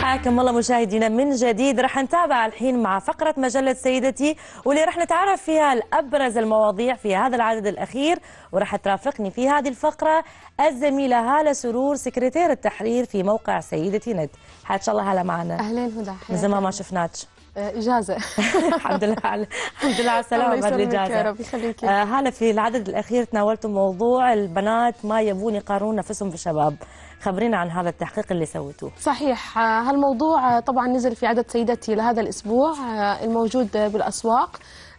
حياكم الله مشاهدينا من جديد رح نتابع الحين مع فقرة مجلة سيدتي واللي رح نتعرف فيها الأبرز المواضيع في هذا العدد الأخير ورح ترافقني في هذه الفقرة الزميلة هالة سرور سكرتير التحرير في موقع سيدتي نت حياك الله هلا معنا أهلين هدى من زمان ما شفناك آه، إجازة الحمد لله على الحمد لله على السلامة بعد الإجازة يا رب يخليك آه، هلا في العدد الأخير تناولتوا موضوع البنات ما يبون يقارنون نفسهم بالشباب خبرينا عن هذا التحقيق اللي سويتوه صحيح آه، هالموضوع طبعا نزل في عدد سيدتي لهذا الأسبوع الموجود بالأسواق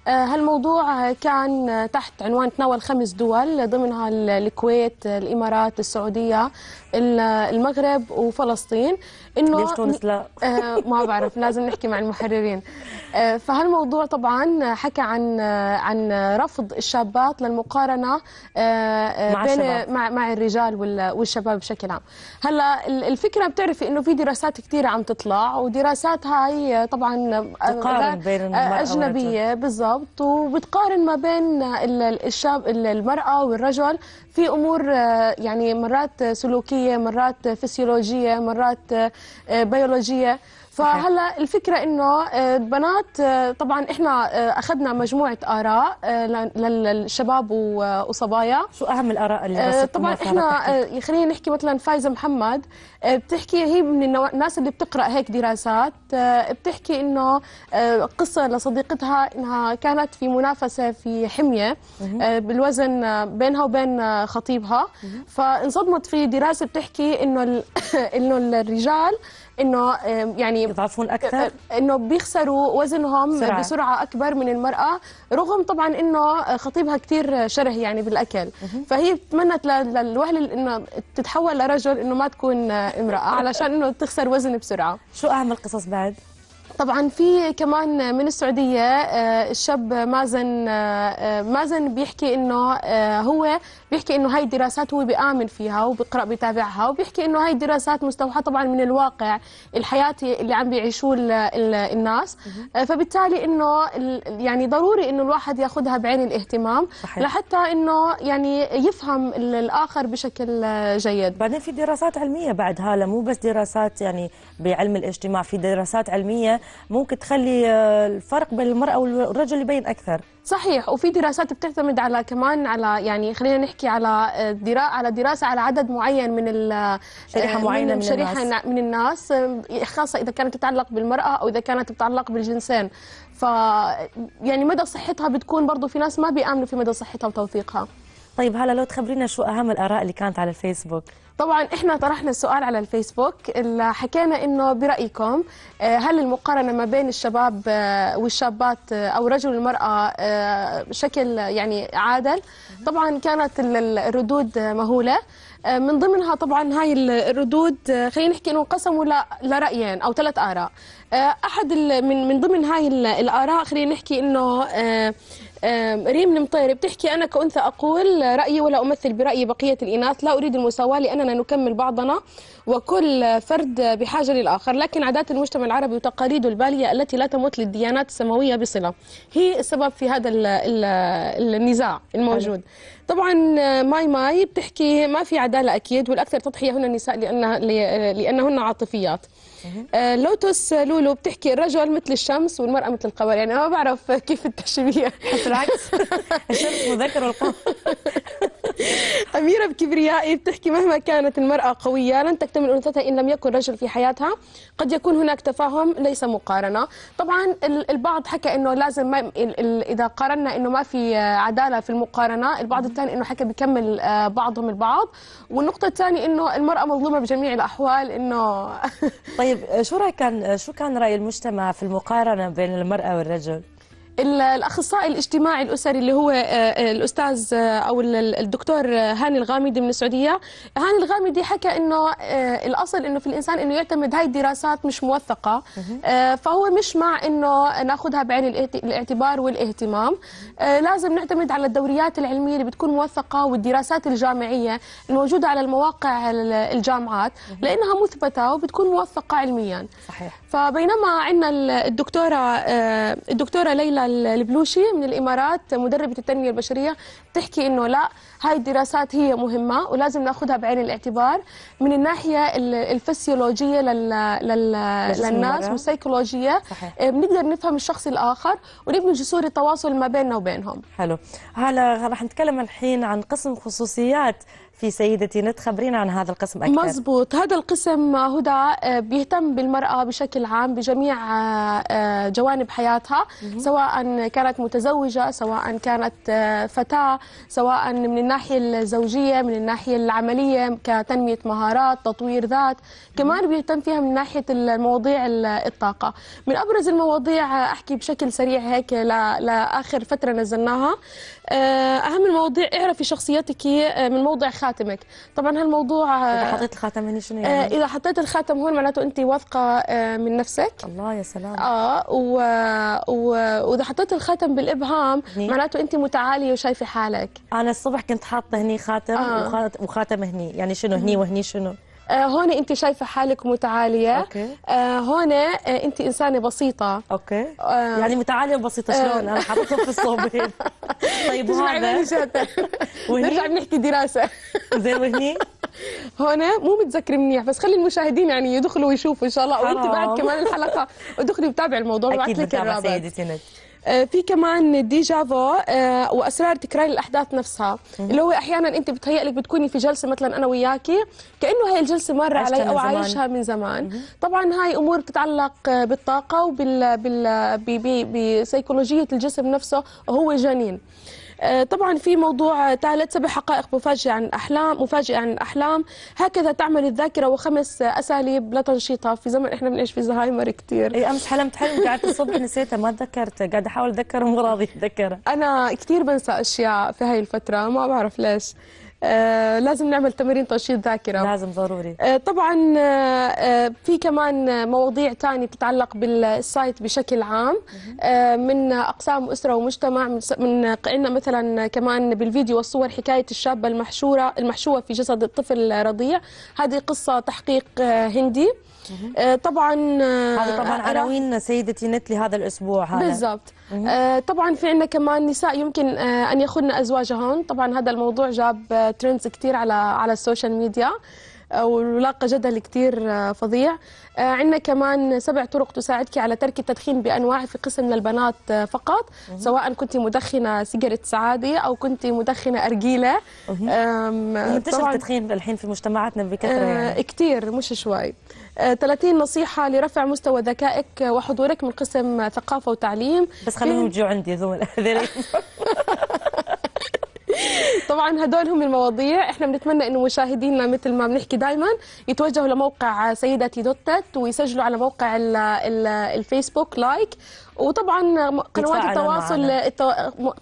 آه، هالموضوع كان تحت عنوان تناول خمس دول ضمنها الكويت الامارات السعوديه المغرب وفلسطين انه ليش تونس لا آه، ما بعرف لازم نحكي مع المحررين آه، فهالموضوع طبعا حكى عن عن رفض الشابات للمقارنه مع بين الشباب. مع مع الرجال والشباب بشكل عام هلا الفكره بتعرفي انه في دراسات كثيره عم تطلع ودراسات هاي طبعا تقارن بين اجنبيه بالضبط بالضبط وبتقارن ما بين الشاب المرأة والرجل في أمور آه، يعني مرات سلوكية مرات فسيولوجية مرات آه، بيولوجية فهلا الفكره انه آه، البنات آه، طبعا احنا آه، اخذنا مجموعه اراء للشباب وصبايا شو اهم الاراء اللي طبعا احنا خلينا نحكي مثلا فايزه محمد بتحكي هي من الناس اللي بتقرا هيك دراسات بتحكي انه قصه لصديقتها انها كانت في منافسه في حميه بالوزن بينها وبين خطيبها فانصدمت في دراسه بتحكي انه انه الرجال انه يعني يضعفون اكثر آه، آه، انه بيخسروا وزنهم سرعة. بسرعه اكبر من المراه رغم طبعا انه آه، خطيبها كثير شره يعني بالاكل فهي تمنت للوهله انه تتحول لرجل انه ما تكون امراه علشان انه تخسر وزن بسرعه شو اعمل قصص بعد طبعا في كمان من السعودية آه، الشاب مازن آه، آه، مازن بيحكي انه هو بيحكي انه هاي الدراسات هو بآمن فيها وبقرأ بتابعها وبيحكي انه هاي الدراسات مستوحاة طبعا من الواقع الحياة اللي عم بيعيشوه الناس فبالتالي انه يعني ضروري انه الواحد ياخذها بعين الاهتمام صحيح. لحتى انه يعني يفهم الآخر بشكل جيد بعدين في دراسات علمية هاله مو بس دراسات يعني بعلم الاجتماع في دراسات علمية ممكن تخلي آه، الفرق بين المرأة والرجل يبين أكثر صحيح وفي دراسات بتعتمد على كمان على يعني خلينا نحكي على آه، درا على دراسه على عدد معين من آه، شريحه معينه من, شريحه من الناس. من الناس خاصه اذا كانت تتعلق بالمراه او اذا كانت تتعلق بالجنسين ف يعني مدى صحتها بتكون برضه في ناس ما بيامنوا في مدى صحتها وتوثيقها طيب هلا لو تخبرينا شو اهم الاراء اللي كانت على الفيسبوك طبعا احنا طرحنا السؤال على الفيسبوك اللي حكينا انه برايكم آه، هل المقارنه ما بين الشباب آه، والشابات آه، او رجل والمراه شكل يعني عادل طبعا كانت الردود مهوله من ضمنها طبعا هاي الردود خلينا نحكي انه انقسموا لرايين او ثلاث اراء احد من من ضمن هاي الاراء خلينا نحكي انه ريم المطيري بتحكي أنا كأنثى أقول رأيي ولا أمثل برأي بقية الإناث لا أريد المساواة لأننا نكمل بعضنا وكل فرد بحاجة للآخر لكن عادات المجتمع العربي وتقاليده البالية التي لا تمت للديانات السماوية بصلة هي السبب في هذا الـ الـ النزاع الموجود طبعا ماي ماي بتحكي ما في عدالة أكيد والأكثر تضحية هنا النساء لأنها لأنهن عاطفيات آه، لوتوس لوتس لولو بتحكي الرجل مثل الشمس والمرأة مثل القمر يعني ما بعرف كيف التشبيه بالعكس الشمس مذكر والقمر أميرة بكبريائي بتحكي مهما كانت المرأة قوية لن تكتمل أنوثتها إن لم يكن رجل في حياتها قد يكون هناك تفاهم ليس مقارنة طبعا البعض حكى أنه لازم ما إذا قارنا أنه ما في عدالة في المقارنة البعض الثاني أنه حكى بيكمل آه، بعضهم البعض والنقطة الثانية أنه المرأة مظلومة بجميع الأحوال أنه طيب طيب شو كان شو كان راي المجتمع في المقارنه بين المراه والرجل؟ الاخصائي الاجتماعي الاسري اللي هو آه، آه، الاستاذ آه، او الدكتور هاني الغامدي من السعوديه هاني الغامدي حكى انه الاصل انه في الانسان انه يعتمد هاي الدراسات مش موثقه فهو مش مع انه ناخذها بعين الاعتبار والاهتمام لازم نعتمد على الدوريات العلميه اللي بتكون موثقه والدراسات الجامعيه الموجوده على المواقع الجامعات لانها مثبته وبتكون موثقه علميا صحيح فبينما عندنا الدكتوره الدكتوره ليلى البلوشي من الامارات مدربه التنميه البشريه بتحكي انه لا هاي الدراسات هي مهمه ولازم ناخذها بعين الاعتبار من الناحيه الفسيولوجيه لل... لل... للناس والسيكولوجيه آه، بنقدر نفهم الشخص الاخر ونبني جسور التواصل ما بيننا وبينهم حلو هلا رح نتكلم الحين عن قسم خصوصيات في سيدتي نت خبرينا عن هذا القسم أكثر مزبوط هذا القسم هدى آه، بيهتم بالمرأة بشكل عام بجميع آه، آه، جوانب حياتها سواء كانت متزوجة سواء كانت فتاة سواء من الناحية الزوجية من الناحية العملية كتنمية مهارات تطوير ذات كمان بيهتم فيها من ناحية المواضيع الطاقة من أبرز المواضيع أحكي بشكل سريع هيك لآخر فترة نزلناها أهم المواضيع اعرفي شخصيتك من موضع خاص خاتمك طبعا هالموضوع آه، اذا حطيت الخاتم هني شنو آه، يعني اذا حطيت الخاتم هون معناته انت واثقه آه، من نفسك الله يا سلام اه و... و... واذا حطيت الخاتم بالابهام معناته انت متعاليه وشايفه حالك انا الصبح كنت حاطه هني خاتم آه. وخاتم هني يعني شنو هني وهني شنو هون انت شايفه حالك متعاليه أوكي. هون انت انسانه بسيطه اوكي آه يعني متعاليه وبسيطه شلون انا حاطتهم في الصوبين طيب وهذا نرجع بنحكي دراسه وهني هنا مو متذكر منيح بس خلي المشاهدين يعني يدخلوا ويشوفوا ان شاء الله وانت بعد كمان الحلقه ادخلي وتابعي الموضوع اكيد بتابع سيدتي نت آه، في كمان دي جافو آه، واسرار تكرار الاحداث نفسها اللي هو احيانا انت لك بتكوني في جلسه مثلا انا وياكي كانه هاي الجلسه مره علي او عايشها من زمان طبعا هاي امور بتتعلق آه، بالطاقه وبال بسيكولوجيه الجسم نفسه وهو جنين آه، طبعا في موضوع ثالث آه، سبع حقائق مفاجئة عن الأحلام مفاجئة عن الأحلام هكذا تعمل الذاكرة وخمس أساليب لتنشيطها في زمن إحنا بنعيش في زهايمر كثير أي أمس حلمت حلم قعدت الصبح نسيتها ما تذكرته قاعدة أحاول أتذكر مو راضي أتذكرها أنا كثير بنسى أشياء في هاي الفترة ما بعرف ليش آه لازم نعمل تمارين تنشيط ذاكره لازم ضروري آه طبعا آه, آه، في كمان مواضيع ثانيه بتتعلق بالسايت بشكل عام آه من اقسام اسره ومجتمع من عندنا مثلا كمان بالفيديو والصور حكايه الشابه المحشوره المحشوه في جسد الطفل الرضيع هذه قصه تحقيق آه، هندي آه طبعا آه، هذه طبعا عناوين سيدتي نت لهذا الاسبوع هذا بالضبط آه طبعا في عنا كمان نساء يمكن آه ان يخن ازواجهن طبعا هذا الموضوع جاب ترندز آه، كثير على على السوشيال ميديا آه ولاقى جدل كثير آه، فظيع آه، عندنا كمان سبع طرق تساعدك على ترك التدخين بانواعه في قسم للبنات آه، فقط سواء كنت مدخنه سيجاره سعاده او كنت مدخنه ارجيله منتشر التدخين الحين في مجتمعاتنا بكثره يعني. كثير مش شوي 30 نصيحة لرفع مستوى ذكائك وحضورك من قسم ثقافة وتعليم بس خليهم يجوا عندي هذول طبعا هدول هم المواضيع احنا بنتمنى انه مشاهدينا مثل ما بنحكي دائما يتوجهوا لموقع دوت دوتت ويسجلوا على موقع الـ الـ الفيسبوك لايك وطبعا قنوات التواصل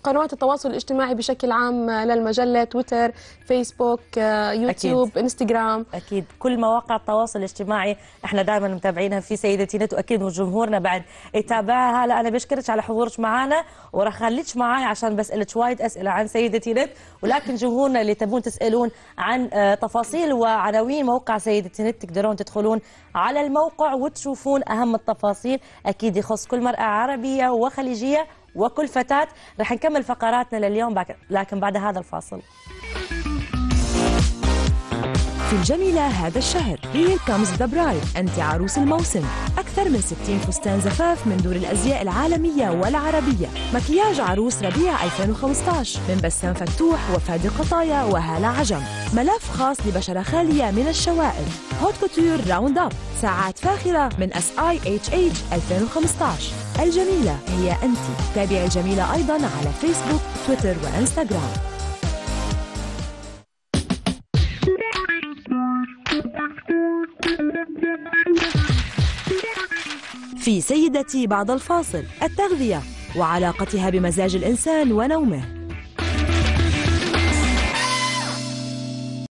قنوات التواصل الاجتماعي بشكل عام للمجله تويتر فيسبوك آه، يوتيوب أكيد. انستغرام اكيد كل مواقع التواصل الاجتماعي احنا دائما متابعينها في سيدتي نت واكيد جمهورنا بعد يتابعها هلا انا بشكرك على حضورك معنا وراح خليك معي عشان بسالك وايد اسئله عن سيدتي نت الانتخابات ولكن جمهورنا اللي تبون تسالون عن آه، تفاصيل وعناوين موقع سيد التنت تقدرون تدخلون على الموقع وتشوفون اهم التفاصيل اكيد يخص كل مراه عربيه وخليجيه وكل فتاه رح نكمل فقراتنا لليوم لكن بعد هذا الفاصل في الجميلة هذا الشهر Here comes the bride أنت عروس الموسم أكثر من 60 فستان زفاف من دور الأزياء العالمية والعربية مكياج عروس ربيع 2015 من بسام فتوح وفادي قطايا وهالة عجم ملف خاص لبشرة خالية من الشوائب هوت كوتور راوند أب ساعات فاخرة من اس اي اتش اتش 2015 الجميلة هي أنت تابعي الجميلة أيضا على فيسبوك تويتر وإنستغرام في سيدتي بعد الفاصل التغذية وعلاقتها بمزاج الإنسان ونومه